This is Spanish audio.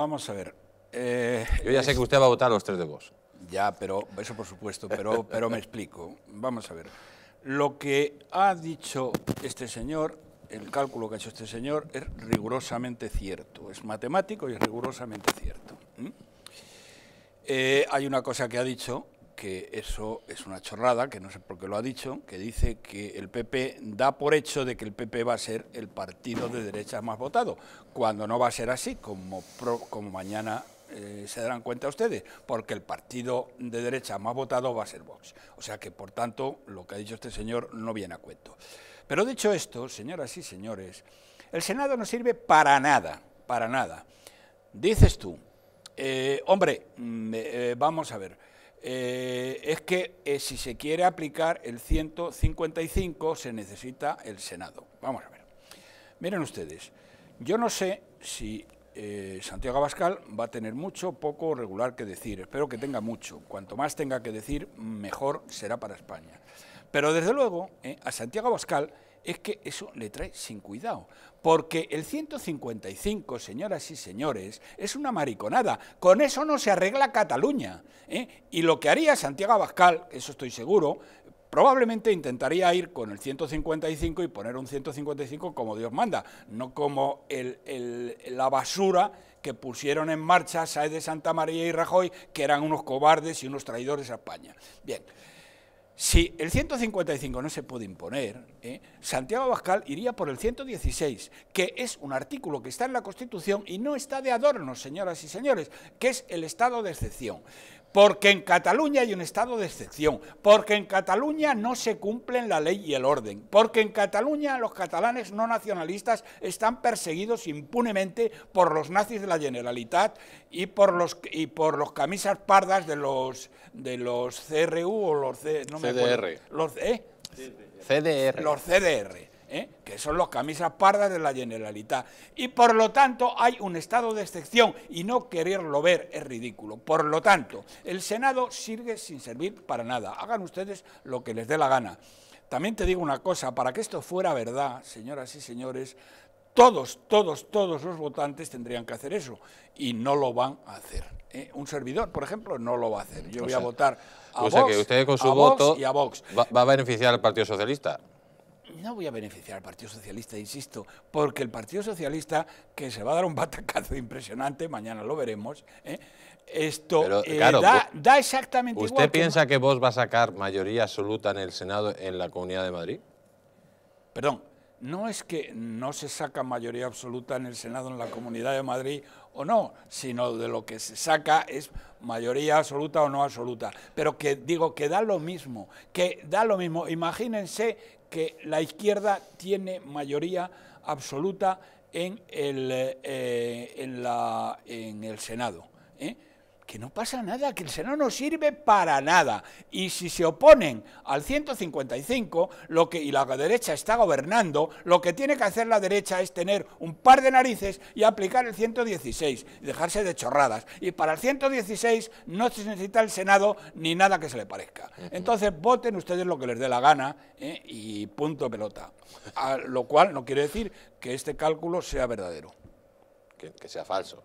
Vamos a ver. Eh, Yo ya sé que usted va a votar los tres de vos. Ya, pero eso por supuesto, pero, pero me explico. Vamos a ver. Lo que ha dicho este señor, el cálculo que ha hecho este señor, es rigurosamente cierto. Es matemático y es rigurosamente cierto. Eh, hay una cosa que ha dicho que eso es una chorrada, que no sé por qué lo ha dicho, que dice que el PP da por hecho de que el PP va a ser el partido de derecha más votado, cuando no va a ser así, como, como mañana eh, se darán cuenta ustedes, porque el partido de derecha más votado va a ser Vox. O sea que, por tanto, lo que ha dicho este señor no viene a cuento. Pero dicho esto, señoras y señores, el Senado no sirve para nada, para nada. Dices tú, eh, hombre, mm, eh, vamos a ver, eh, es que eh, si se quiere aplicar el 155 se necesita el Senado. Vamos a ver. Miren ustedes, yo no sé si eh, Santiago Abascal va a tener mucho, poco o regular que decir. Espero que tenga mucho. Cuanto más tenga que decir, mejor será para España. Pero desde luego, a Santiago Abascal es que eso le trae sin cuidado. Porque el 155, señoras y señores, es una mariconada. Con eso no se arregla Cataluña. ¿eh? Y lo que haría Santiago Abascal, eso estoy seguro, probablemente intentaría ir con el 155 y poner un 155 como Dios manda, no como la basura que pusieron en marcha Saez de Santa María y Rajoy, que eran unos cobardes y unos traidores a España. Bien. Si el 155 no se puede imponer, ¿eh? Santiago Abascal iría por el 116, que es un artículo que está en la Constitución y no está de adorno, señoras y señores, que es el estado de excepción porque en Cataluña hay un estado de excepción, porque en Cataluña no se cumplen la ley y el orden, porque en Cataluña los catalanes no nacionalistas están perseguidos impunemente por los nazis de la Generalitat y por los y por los camisas pardas de los de los CRU o los no me los ¿eh? CDR. Los CDR. ¿eh? que son los camisas pardas de la Generalitat. Y por lo tanto hay un estado de excepción y no quererlo ver es ridículo. Por lo tanto, el Senado sirve sin servir para nada. Hagan ustedes lo que les dé la gana. También te digo una cosa, para que esto fuera verdad, señoras y señores, todos, todos, todos los votantes tendrían que hacer eso y no lo van a hacer. ¿eh? Un servidor, por ejemplo, no lo va a hacer. Yo voy a votar a o sea que ustedes con su voto va, a beneficiar al Partido Socialista no voy a beneficiar al Partido Socialista, insisto, porque el Partido Socialista, que se va a dar un batacazo impresionante, mañana lo veremos, ¿eh? esto eh, da, exactamente ¿Usted piensa que, vos va a sacar mayoría absoluta en el Senado en la Comunidad de Madrid? Perdón, no es que no se saca mayoría absoluta en el Senado en la Comunidad de Madrid o no, sino de lo que se saca es mayoría absoluta o no absoluta. Pero que digo que da lo mismo, que da lo mismo. Imagínense que la izquierda tiene mayoría absoluta en el, eh, en la, en el Senado. ¿eh? que no pasa nada, que el Senado no sirve para nada. Y si se oponen al 155 lo que, y la derecha está gobernando, lo que tiene que hacer la derecha es tener un par de narices y aplicar el 116, dejarse de chorradas. Y para el 116 no se necesita el Senado ni nada que se le parezca. Entonces voten ustedes lo que les dé la gana ¿eh? y punto pelota. lo cual no quiere decir que este cálculo sea verdadero. que sea falso.